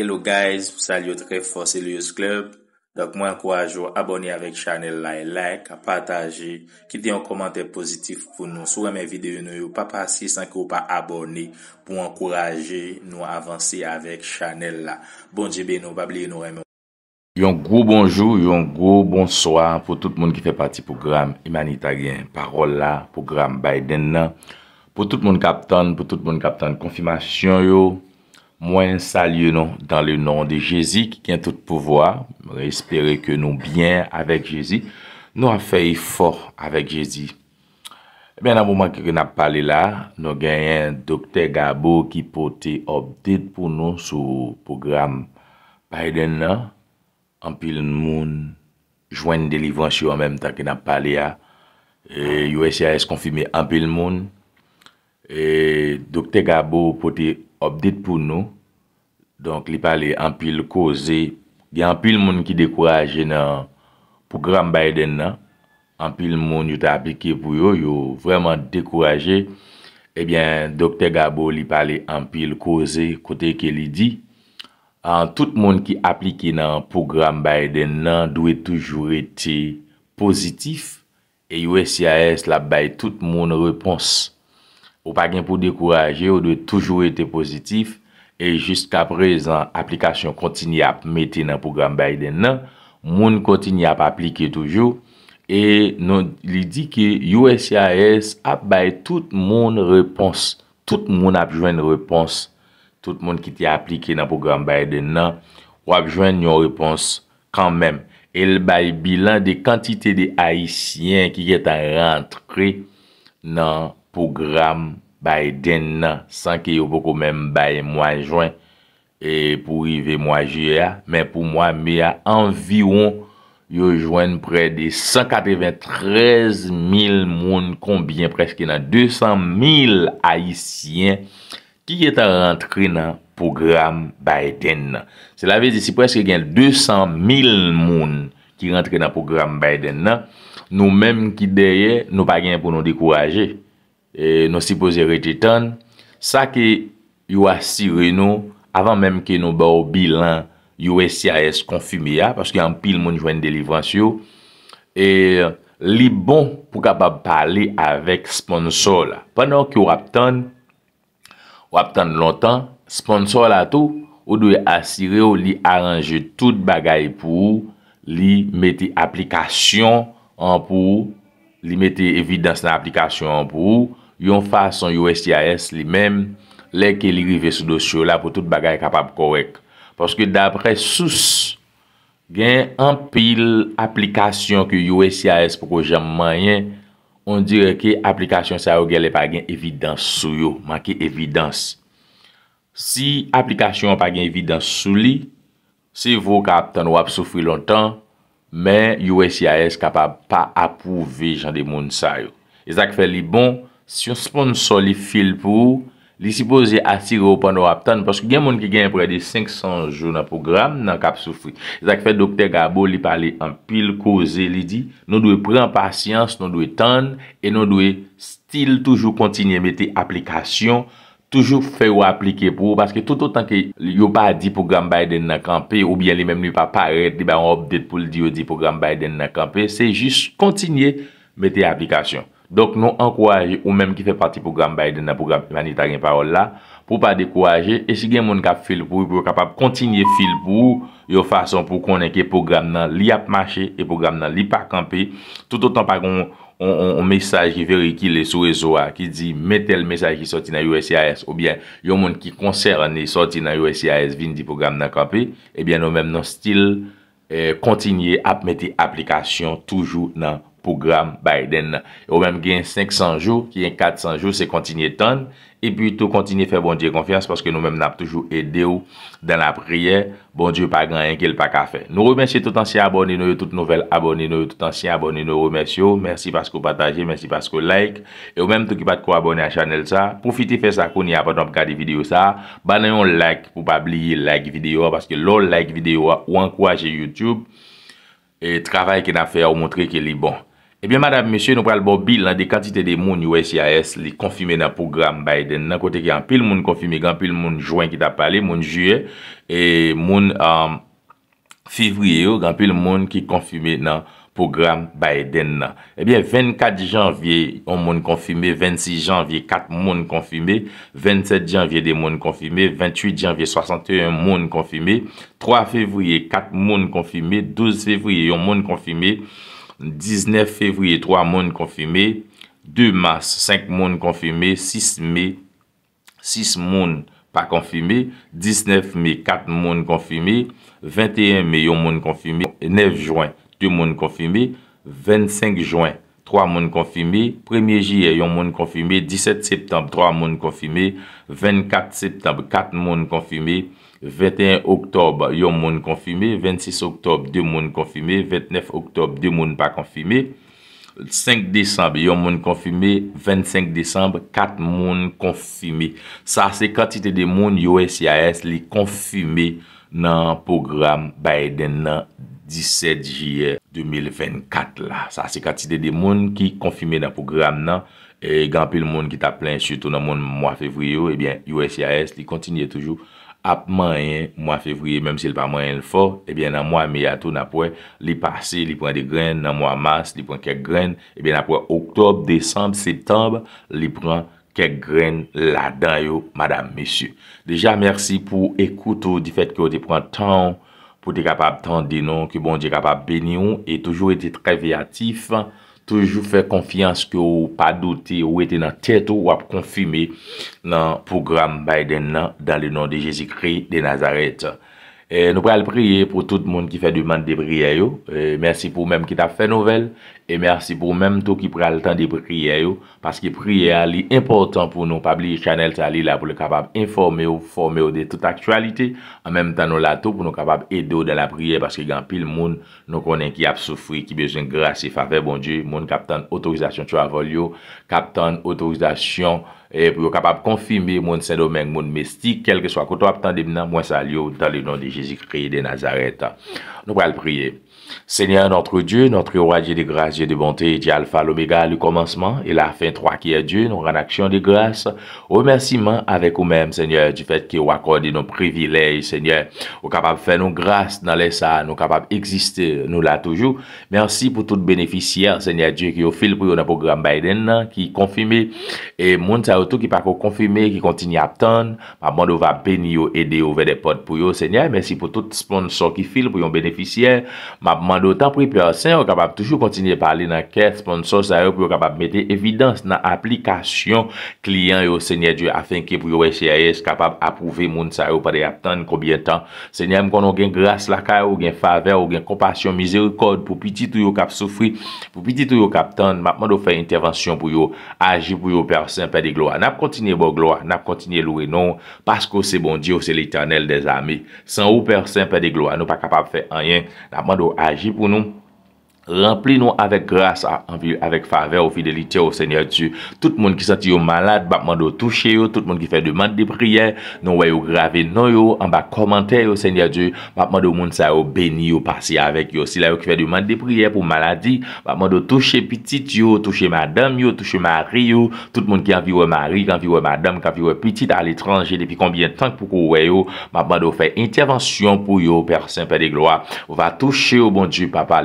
Hello guys, salut, très fort, c'est le Yous Club Donc moi, en courage, abonnez avec Chanel, like, partagez Kitez un commentaire positif pour nous Souvenez-vous de nos vidéos, pas pas 6, 5 ou pas abonnez Pour encourager nous à avancer avec Chanel Bon je bène, on va bien, on va bien Yon gros bonjour, yon gros bonsoir Pour tout le monde qui fait partie du programme Imanita Parole là, programme Biden Pour tout le monde qui est capté, pour tout le monde qui est capté Confirmation yo mwen salye nou dan le nou de Jezi ki ken tout pouvoa mwen espere ke nou byen avek Jezi nou a fey for avek Jezi e eh ben nan mouman ki gen ap pale la nou genyen Dokte Gabo ki pote optet pou nou sou program Paiden nan Ampil Moun jwen delivansyo an menm tan ki gen ap pale ya e, USAS konfime Ampil Moun e Dokte Gabo pote obdet pou nou, donk li pale ampil koze, li ampil moun ki dekouraje nan program Biden nan, ampil moun yo ta aplike pou yo, yo vreman dekouraje, ebyen eh Dr. Gabo li pale ampil koze, kote ke li di, an tout moun ki aplike nan program Biden nan, dwe toujou ete pozitif, e yo S.I.A.S. la bay tout moun repons, Ou pa gen pou dekouraje ou de toujou ete pozitif. E jiska prezant aplikasyon kontini ap meti nan pougram bay den nan. Moun kontini ap aplike toujou. E nou li di ki USCIS ap bay tout moun repons. Tout moun ap jwen repons. Tout moun ki te aplike nan pougram bay den nan. Ou ap jwen yon repons kanmen. El bay bilan de kantite de Haitien ki geta rentre nan... pou gram baiden nan san ke yo poko menm baye mwa jwen e pou rive mwa jwe a men pou mwa me a anviron yo jwen pre de 193.000 moun konbyen preske nan 200.000 haisyen ki yeta rentre nan pou gram baiden nan se la vez disi preske gen 200.000 moun ki rentre nan pou gram baiden nan nou menm ki deye nou pa gen pou nou dekouraje E nou sipoze rete tan, sa ke yu asire nou, avan menm ke nou ba ou bilan USIAS konfume ya, paske yon pil moun jwen delivran syo, e li bon pou kapab pale avek sponsor la. Panan ki wap tan, wap tan lontan, sponsor la tou, ou dwe asire ou li aranje tout bagay pou ou, li mette aplikasyon an pou ou, li mette evidans nan aplikasyon an pou ou, yon fason USCIS li mem, leke li rive sou dosyo la pou tout bagay kapap korek. Poske dapre sous, gen an pil aplikasyon ki USCIS pou ko jaman menyen, on dire ki aplikasyon sa yo gen le pa gen evidans sou yo, man ki evidans. Si aplikasyon pa gen evidans sou li, se vo kap tan wap soufri lontan, men USCIS kapap pa apouve jan de moun sa yo. E zak fe li bon, Si yon sponsor li fil pou, li sipoze atire ou pan ou ap tan, paske gen moun ki gen pre de 500 jou nan program nan kap soufri. Zak fe Dr. Gabo li pale an pil koze li di, nou dwe pre an pasyans, nou dwe tan, e nou dwe stil toujou kontinye mette aplikasyon, toujou fe ou aplike pou, paske tout ou tan ke yon pa di program Biden nan kampe, ou bien li mem li pa paret, li ba an obdet pou li di ou di program Biden nan kampe, se jis kontinye mette aplikasyon. Donk nou ankouraje ou menm ki fe pati program Biden nan program Manita gen parol la pou pa dekouraje e si gen moun kap fil pou yon kap ap kontinye fil pou yon fason pou konenke program nan li ap mache e program nan li pa kampe tout otan pak yon mesaj ki veri ki le sou rezo a ki di metel mesaj ki soti nan USCIS ou bien yon moun ki konser ane soti nan USCIS vin di program nan kampe e bien nou menm nan stil eh, kontinye ap meti aplikasyon toujou nan program pou gram baiden nan. Ou menm gen 500 jou, gen 400 jou, se kontinye ton, e pi tou kontinye fe bon diye konfians, paske nou menm nap toujou edye ou, dan ap rye, bon diye pa gran enkel pa kafe. Nou remensye tout ansi abonni nou, tout nouvel abonni nou, tout ansi abonni nou, remensyo, mersi paske ou pataje, mersi paske ou like, e ou menm tou ki pat kwa abonni a chanel sa, poufite fe sakouni, apanop ka di video sa, banayon like, pou pa bli like video, paske lor like video, ou an kwa je YouTube, e travay ki nap fe ou Ebyen, eh madame, mesye, nou pral bo bil nan de kantite de moun yon S.I.A.S. li konfime nan program Biden nan. Kote ki anpil moun konfime, anpil moun juen ki ta pale, moun juye, e moun fevriye yo, anpil moun ki konfime nan program Biden nan. Eh Ebyen, 24 janvye yon moun konfime, 26 janvye 4 moun konfime, 27 janvye de moun konfime, 28 janvye 61 moun konfime, 3 fevriye 4 moun konfime, 12 fevriye yon moun konfime, 19 fevri 3 moun konfirmé, 2 mars 5 moun konfirmé, 6 mai 6 moun pa konfirmé, 19 mai 4 moun konfirmé, 21 mai yon moun konfirmé, 9 juan 2 moun konfirmé, 25 juan 3 moun konfirmé, 1 jil yon moun konfirmé, 17 septembre 3 moun konfirmé, 24 septembre 4 moun konfirmé, 21 oktob yon moun konfime, 26 oktob, 2 moun konfime, 29 oktob, 2 moun pa konfime, 5 december, yon moun konfime, 25 december, 4 moun konfime. Sa se katite de moun USCIS li konfime nan program Biden nan 17 jye 2024 la. Sa se katite de moun ki konfime nan program nan, e gampil moun ki ta plen suto nan moun moun fevriyo, ebyen eh USCIS li kontinye toujou. ap manyen mwen fevriye, menm si l pa manyen l fo, ebyen eh nan mwen miyato, nan pwe li pase, li pwen di gren, nan mwen mars, li pwen kek gren, eh ebyen nan pwe oktob, december, septembre, li pwen kek gren la dan yo, madame, mesyu. Deja, mersi pou ekoutou di fet ki yo di pwen tan, pou di kapab tan di nou, ki bon di kapab beni ou, e toujou eti trevi atif, Toujou fè konfians ki ou pa dote ou ete nan tetou wap konfime nan program Biden nan dan le nan de Jezikri de Nazaret. Eh, nou pral prie pou tout moun ki fè du man debri a yo. Eh, mersi pou mèm ki ta fè nouvel. E mersi pou mèm tou ki pral tan de priye yo. Paske priye a li important pou nou pabli chanel ta li la pou le kapab informe ou forme ou de tout aktualite. An mèm tan nou la tou pou nou kapab edo de la priye. Paske gen pil moun nou konen ki ap soufri ki bezon grase fave bon die. Moun kap tan otorizasyon chwa vol yo. Kap tan otorizasyon e pou yo kapab konfimi moun sè domen moun mestik. Kelke swa koutou ap tan de mnan mwen sal yo. Dal le non de Jezikriye de Nazaret. Nou pral priye. Seigneur notre Dieu, notre roi Dieu de grâce, Dieu de bonté, Dieu alpha, l'oméga, le commencement et la fin, trois qui est Dieu, nous rendons action de grâce, remerciement avec vous-même, Seigneur, du fait que vous accordez nos privilèges, Seigneur, êtes capable de faire nos grâces dans les salles, nous capable d'exister, nous là toujours. Merci pour tout bénéficiaires Seigneur Dieu, qui au fil pour le programme Biden, qui confirmé, et monte tout qui pas confirmé, qui continue à attendre, ma bande va bénir, aider, ouvrir des portes pour vous, Seigneur, merci pour tout sponsors qui file pour un bénéficiaire, ma mandou tan pri per sen, ou kapap toujou kontinye pale nan ket, pon sou sa yo pou yo kapap mette evidans nan aplikasyon kliyan yo senye diyo afenke pou yo S.I.A.S. kapap apouve moun sa yo pa dey aptan, koubyen tan senye mkon nou gen grase la kare, ou gen fave ou gen kompasyon, mizere kod pou piti tou yo kap soufri, pou piti tou yo kap tan, map mandou fey intervensyon pou yo aji pou yo per sen, pe di gloa nap kontinye bo gloa, nap kontinye lou e non paskou se bon diyo se l'eternel de zami, san ou per sen pe di gloa nou pa kapap fey anyen, a jipunum Rempli nou avèk grase Avèk fave ou fidelite ou sènyadjou Tout moun ki santi ou malade Bapman do touche ou Tout moun ki fè demande de priè Nou wè ou grave nou yo An bak komantè ou sènyadjou Bapman do moun sa ou beni ou pasi avèk yo Si la ou ki fè demande de priè pou maladi Bapman do touche pitit yo Touche madame yo Touche mari yo Tout moun ki anvi wè mari Kanvi wè madame Kanvi wè pitit al etranje Depi konbyen tank pou kou wè yo Bapman do fè intervensyon pou yo Per sèm fè de gloa Ou va touche ou bonjou Papa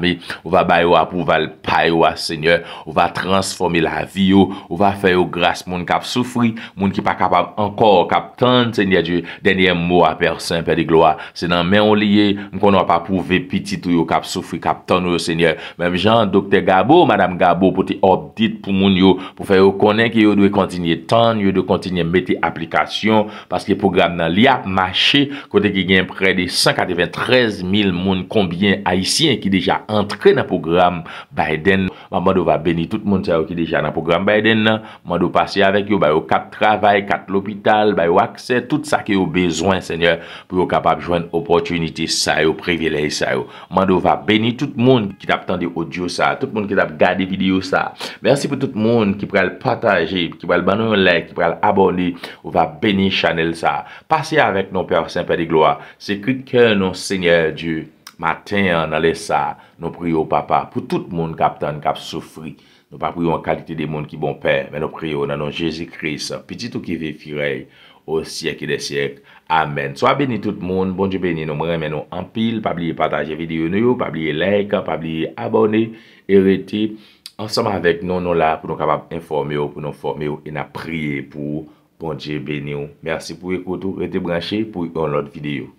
mi, ou va bay ou ap pou val pay ou a senyor, ou va transforme la vi ou, ou va fè ou gras moun kap soufri, moun ki pa kapap ankor kap tan, senyor, dènyè mou a per sen, per di gloa, senan men ou liye, moun kon wap ap pou ve pitit ou yo kap soufri, kap tan ou yo senyor mèm jan, dokte Gabo, madame Gabo pou te obdit pou moun yo, pou fè ou konen ki yo dwe kontinye tan, yo dwe kontinye mette aplikasyon, paske pou gram nan li ap mache, kote ki gen pre de 193 mil moun konbyen haisyen ki deja entre nan program Biden. Mwen mwen dou va beni tout moun sa yo ki deja nan program Biden nan. Mwen mwen dou pasey avek yo ba yo kap travay, kap l'opital, ba yo akse, tout sa ki yo bezwen, seigneur, pou yo kapap jwenn opotunite sa yo, prevelay sa yo. Mwen mwen dou va beni tout moun ki tap tande o Diyo sa, tout moun ki tap gade video sa. Merci pou tout moun ki pou el pataje, ki pou el banon like, ki pou el abonni, ou va beni chanel sa. Pasey avek nou pey avsen pey de gloa. Se kri kren nou seigneur Diyo. Maten nan euh, lesa, nou priyo papa pou tout moun kap tan kap soufri. Nou pa priyo an kalite de moun ki bon pè. Men nou priyo nan nou Jezi Kris, piti tou ki ve firey, o siyek e de siyek. Amen. So a beni tout moun, bon diye beni, nou mwen men nou anpil. Pa bliye pataje videyo nou, pa bliye like, pa bliye abone, e rete. Ansama avèk nou nou la pou nou kapab informe ou, pou nou forme ou, e na priye pou bon diye beni ou. Mersi pou ekotou, rete branche pou yon lot videyo.